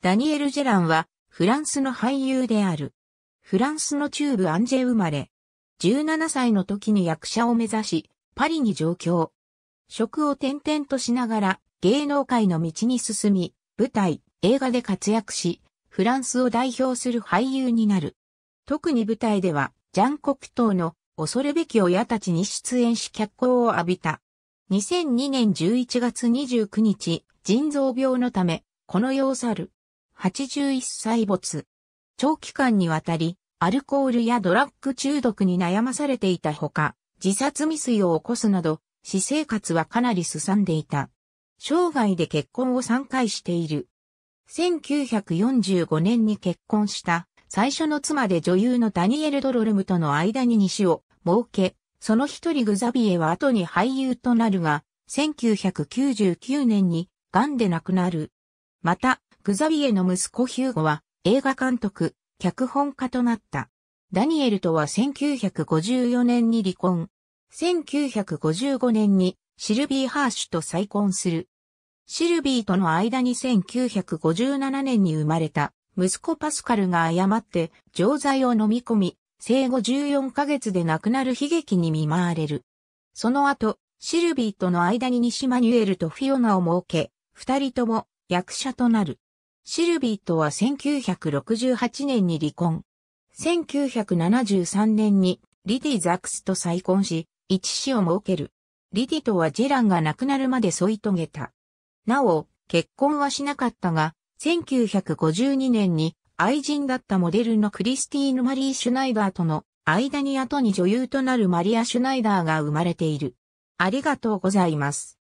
ダニエル・ジェランは、フランスの俳優である。フランスの中部アンジェ生まれ。17歳の時に役者を目指し、パリに上京。職を転々としながら、芸能界の道に進み、舞台、映画で活躍し、フランスを代表する俳優になる。特に舞台では、ジャン・コクトーの恐るべき親たちに出演し脚光を浴びた。2002年11月29日、腎臓病のため、この世を去る。81歳没。長期間にわたり、アルコールやドラッグ中毒に悩まされていたほか、自殺未遂を起こすなど、私生活はかなりすさんでいた。生涯で結婚を3回している。1945年に結婚した最初の妻で女優のダニエル・ドロルムとの間に西を設け、その一人グザビエは後に俳優となるが、1999年に癌で亡くなる。また、ブザビエの息子ヒューゴは映画監督、脚本家となった。ダニエルとは1954年に離婚。1955年にシルビー・ハーシュと再婚する。シルビーとの間に1957年に生まれた息子パスカルが誤って錠剤を飲み込み、生後14ヶ月で亡くなる悲劇に見舞われる。その後、シルビーとの間に西マニュエルとフィオナを設け、二人とも役者となる。シルビーとは1968年に離婚。1973年にリディ・ザックスと再婚し、一子を設ける。リディとはジェランが亡くなるまで添い遂げた。なお、結婚はしなかったが、1952年に愛人だったモデルのクリスティーヌ・マリー・シュナイダーとの間に後に女優となるマリア・シュナイダーが生まれている。ありがとうございます。